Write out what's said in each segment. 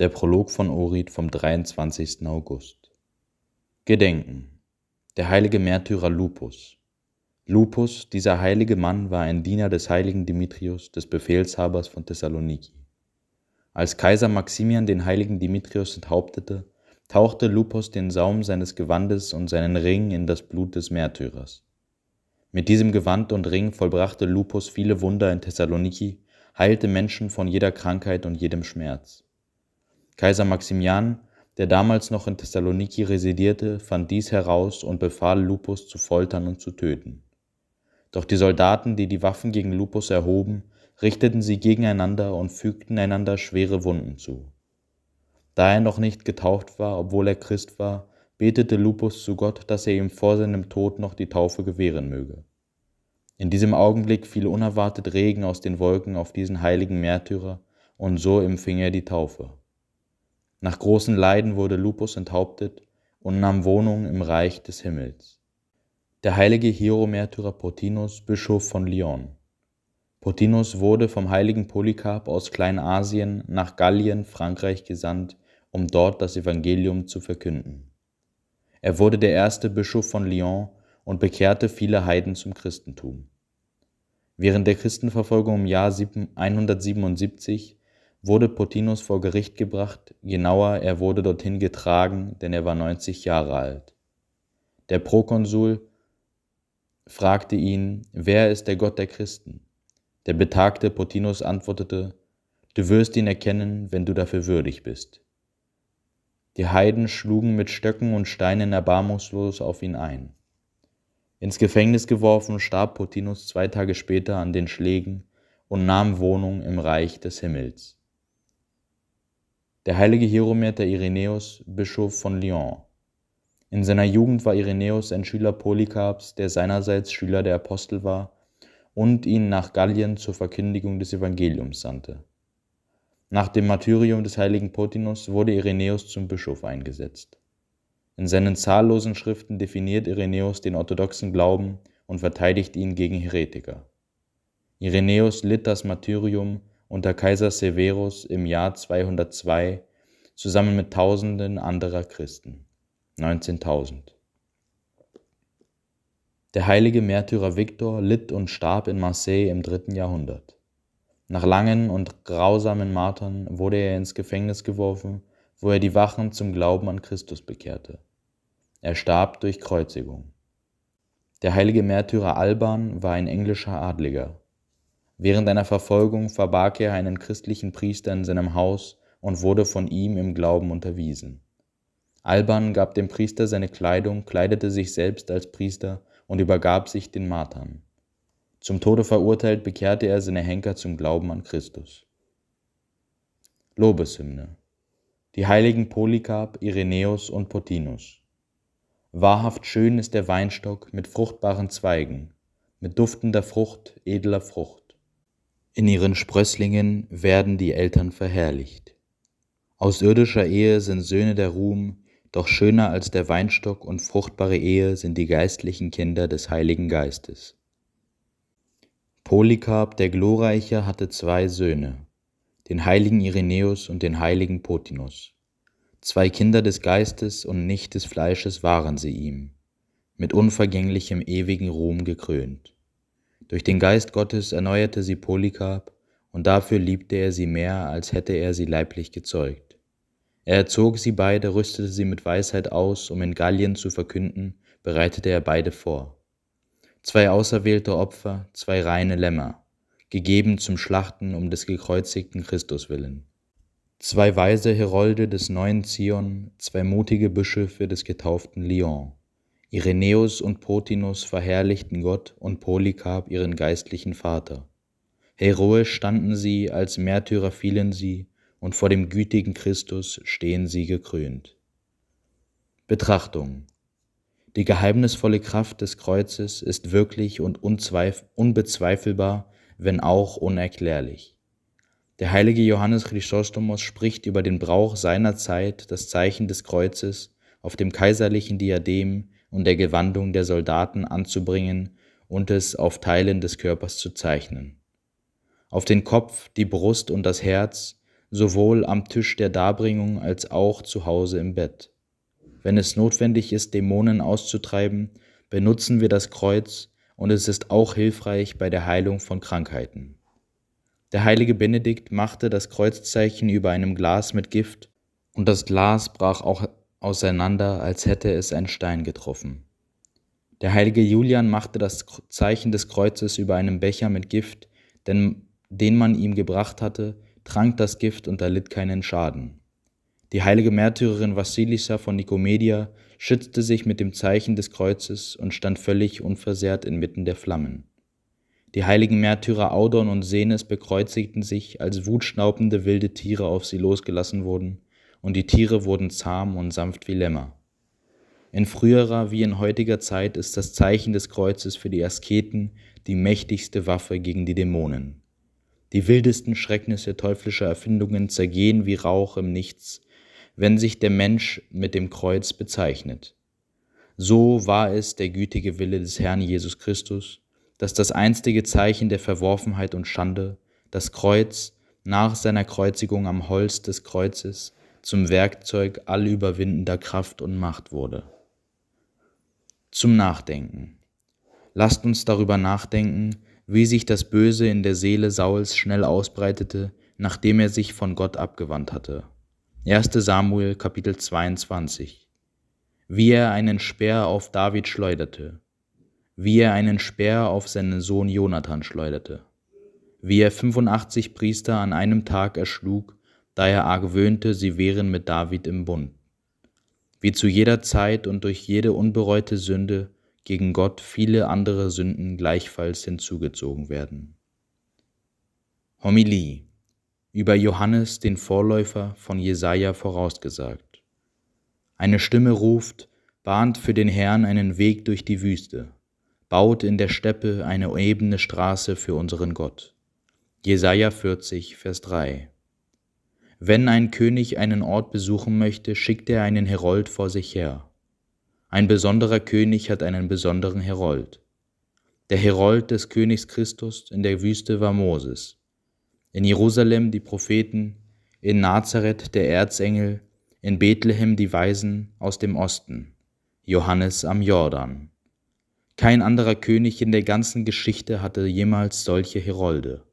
Der Prolog von Orit vom 23. August. Gedenken. Der heilige Märtyrer Lupus. Lupus, dieser heilige Mann, war ein Diener des heiligen Dimitrios, des Befehlshabers von Thessaloniki. Als Kaiser Maximian den heiligen Dimitrios enthauptete, tauchte Lupus den Saum seines Gewandes und seinen Ring in das Blut des Märtyrers. Mit diesem Gewand und Ring vollbrachte Lupus viele Wunder in Thessaloniki, heilte Menschen von jeder Krankheit und jedem Schmerz. Kaiser Maximian, der damals noch in Thessaloniki residierte, fand dies heraus und befahl, Lupus zu foltern und zu töten. Doch die Soldaten, die die Waffen gegen Lupus erhoben, richteten sie gegeneinander und fügten einander schwere Wunden zu. Da er noch nicht getauft war, obwohl er Christ war, betete Lupus zu Gott, dass er ihm vor seinem Tod noch die Taufe gewähren möge. In diesem Augenblick fiel unerwartet Regen aus den Wolken auf diesen heiligen Märtyrer, und so empfing er die Taufe. Nach großen Leiden wurde Lupus enthauptet und nahm Wohnung im Reich des Himmels. Der heilige Hieromärtyrer Portinus, Bischof von Lyon. Portinus wurde vom heiligen Polycarp aus Kleinasien nach Gallien, Frankreich gesandt, um dort das Evangelium zu verkünden. Er wurde der erste Bischof von Lyon und bekehrte viele Heiden zum Christentum. Während der Christenverfolgung im Jahr 177 wurde Pothinus vor Gericht gebracht, genauer er wurde dorthin getragen, denn er war 90 Jahre alt. Der Prokonsul fragte ihn, wer ist der Gott der Christen? Der betagte Pothinus antwortete, du wirst ihn erkennen, wenn du dafür würdig bist. Die Heiden schlugen mit Stöcken und Steinen erbarmungslos auf ihn ein. Ins Gefängnis geworfen starb Pothinus zwei Tage später an den Schlägen und nahm Wohnung im Reich des Himmels der heilige Hieromet, der Irenäus, Bischof von Lyon. In seiner Jugend war Irenäus ein Schüler Polycarps, der seinerseits Schüler der Apostel war und ihn nach Gallien zur Verkündigung des Evangeliums sandte. Nach dem Martyrium des heiligen Potinus wurde Irenäus zum Bischof eingesetzt. In seinen zahllosen Schriften definiert Irenäus den orthodoxen Glauben und verteidigt ihn gegen Heretiker. Irenäus litt das Martyrium unter Kaiser Severus im Jahr 202 zusammen mit Tausenden anderer Christen. 19.000. Der heilige Märtyrer Viktor litt und starb in Marseille im dritten Jahrhundert. Nach langen und grausamen Martern wurde er ins Gefängnis geworfen, wo er die Wachen zum Glauben an Christus bekehrte. Er starb durch Kreuzigung. Der heilige Märtyrer Alban war ein englischer Adliger. Während einer Verfolgung verbarg er einen christlichen Priester in seinem Haus und wurde von ihm im Glauben unterwiesen. Alban gab dem Priester seine Kleidung, kleidete sich selbst als Priester und übergab sich den Martern. Zum Tode verurteilt bekehrte er seine Henker zum Glauben an Christus. Lobeshymne. Die heiligen Polycarp, Irenäus und Potinus Wahrhaft schön ist der Weinstock mit fruchtbaren Zweigen, mit duftender Frucht, edler Frucht. In ihren Sprösslingen werden die Eltern verherrlicht. Aus irdischer Ehe sind Söhne der Ruhm, doch schöner als der Weinstock und fruchtbare Ehe sind die geistlichen Kinder des Heiligen Geistes. Polycarp der Glorreiche hatte zwei Söhne, den heiligen Irenäus und den heiligen Potinus. Zwei Kinder des Geistes und nicht des Fleisches waren sie ihm, mit unvergänglichem ewigen Ruhm gekrönt. Durch den Geist Gottes erneuerte sie Polycarp, und dafür liebte er sie mehr, als hätte er sie leiblich gezeugt. Er erzog sie beide, rüstete sie mit Weisheit aus, um in Gallien zu verkünden, bereitete er beide vor. Zwei auserwählte Opfer, zwei reine Lämmer, gegeben zum Schlachten um des gekreuzigten Christus willen. Zwei weise Herolde des neuen Zion, zwei mutige Bischöfe des getauften Lyon. Irenäus und Potinus verherrlichten Gott und Polycarp ihren geistlichen Vater. Heroisch standen sie, als Märtyrer fielen sie, und vor dem gütigen Christus stehen sie gekrönt. Betrachtung Die geheimnisvolle Kraft des Kreuzes ist wirklich und unbezweifelbar, wenn auch unerklärlich. Der heilige Johannes Chrysostomos spricht über den Brauch seiner Zeit, das Zeichen des Kreuzes auf dem kaiserlichen Diadem und der Gewandung der Soldaten anzubringen und es auf Teilen des Körpers zu zeichnen. Auf den Kopf, die Brust und das Herz, sowohl am Tisch der Darbringung als auch zu Hause im Bett. Wenn es notwendig ist, Dämonen auszutreiben, benutzen wir das Kreuz und es ist auch hilfreich bei der Heilung von Krankheiten. Der heilige Benedikt machte das Kreuzzeichen über einem Glas mit Gift und das Glas brach auch auseinander, als hätte es ein Stein getroffen. Der heilige Julian machte das Zeichen des Kreuzes über einem Becher mit Gift, denn, den man ihm gebracht hatte, trank das Gift und erlitt keinen Schaden. Die heilige Märtyrerin Vassilisa von Nikomedia schützte sich mit dem Zeichen des Kreuzes und stand völlig unversehrt inmitten der Flammen. Die heiligen Märtyrer Audon und Senes bekreuzigten sich, als wutschnaubende wilde Tiere auf sie losgelassen wurden, und die Tiere wurden zahm und sanft wie Lämmer. In früherer wie in heutiger Zeit ist das Zeichen des Kreuzes für die Asketen die mächtigste Waffe gegen die Dämonen. Die wildesten Schrecknisse teuflischer Erfindungen zergehen wie Rauch im Nichts, wenn sich der Mensch mit dem Kreuz bezeichnet. So war es der gütige Wille des Herrn Jesus Christus, dass das einstige Zeichen der Verworfenheit und Schande, das Kreuz, nach seiner Kreuzigung am Holz des Kreuzes zum Werkzeug allüberwindender Kraft und Macht wurde. Zum Nachdenken. Lasst uns darüber nachdenken, wie sich das Böse in der Seele Sauls schnell ausbreitete, nachdem er sich von Gott abgewandt hatte. 1. Samuel Kapitel 22. Wie er einen Speer auf David schleuderte. Wie er einen Speer auf seinen Sohn Jonathan schleuderte. Wie er 85 Priester an einem Tag erschlug da er argwöhnte, sie wären mit David im Bund. Wie zu jeder Zeit und durch jede unbereute Sünde gegen Gott viele andere Sünden gleichfalls hinzugezogen werden. Homilie über Johannes, den Vorläufer von Jesaja, vorausgesagt. Eine Stimme ruft, bahnt für den Herrn einen Weg durch die Wüste, baut in der Steppe eine ebene Straße für unseren Gott. Jesaja 40, Vers 3. Wenn ein König einen Ort besuchen möchte, schickt er einen Herold vor sich her. Ein besonderer König hat einen besonderen Herold. Der Herold des Königs Christus in der Wüste war Moses, in Jerusalem die Propheten, in Nazareth der Erzengel, in Bethlehem die Weisen aus dem Osten, Johannes am Jordan. Kein anderer König in der ganzen Geschichte hatte jemals solche Herolde.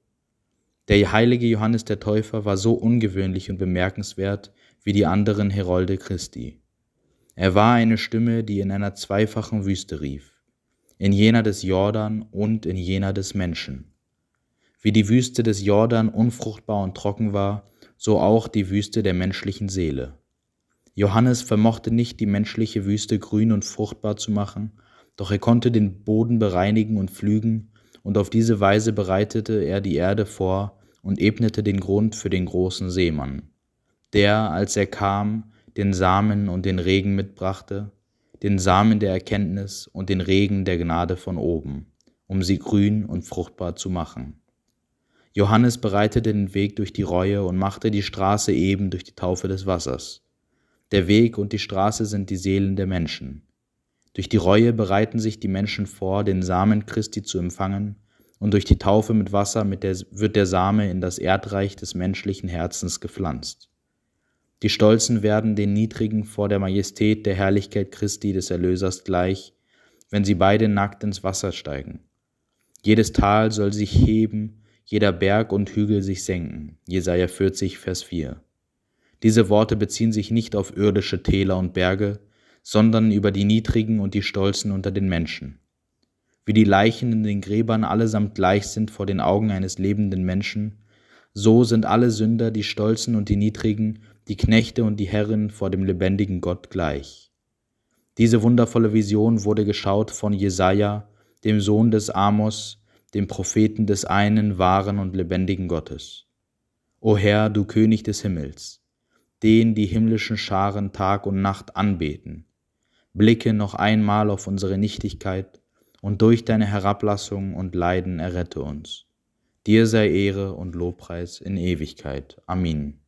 Der heilige Johannes der Täufer war so ungewöhnlich und bemerkenswert wie die anderen Herolde Christi. Er war eine Stimme, die in einer zweifachen Wüste rief, in jener des Jordan und in jener des Menschen. Wie die Wüste des Jordan unfruchtbar und trocken war, so auch die Wüste der menschlichen Seele. Johannes vermochte nicht, die menschliche Wüste grün und fruchtbar zu machen, doch er konnte den Boden bereinigen und pflügen, und auf diese Weise bereitete er die Erde vor und ebnete den Grund für den großen Seemann, der, als er kam, den Samen und den Regen mitbrachte, den Samen der Erkenntnis und den Regen der Gnade von oben, um sie grün und fruchtbar zu machen. Johannes bereitete den Weg durch die Reue und machte die Straße eben durch die Taufe des Wassers. Der Weg und die Straße sind die Seelen der Menschen. Durch die Reue bereiten sich die Menschen vor, den Samen Christi zu empfangen und durch die Taufe mit Wasser mit der, wird der Same in das Erdreich des menschlichen Herzens gepflanzt. Die Stolzen werden den Niedrigen vor der Majestät der Herrlichkeit Christi des Erlösers gleich, wenn sie beide nackt ins Wasser steigen. Jedes Tal soll sich heben, jeder Berg und Hügel sich senken. Jesaja 40, Vers 4. Diese Worte beziehen sich nicht auf irdische Täler und Berge, sondern über die Niedrigen und die Stolzen unter den Menschen wie die Leichen in den Gräbern allesamt gleich sind vor den Augen eines lebenden Menschen, so sind alle Sünder, die Stolzen und die Niedrigen, die Knechte und die Herren vor dem lebendigen Gott gleich. Diese wundervolle Vision wurde geschaut von Jesaja, dem Sohn des Amos, dem Propheten des einen wahren und lebendigen Gottes. O Herr, du König des Himmels, den die himmlischen Scharen Tag und Nacht anbeten, blicke noch einmal auf unsere Nichtigkeit und durch deine Herablassung und Leiden errette uns. Dir sei Ehre und Lobpreis in Ewigkeit. Amen.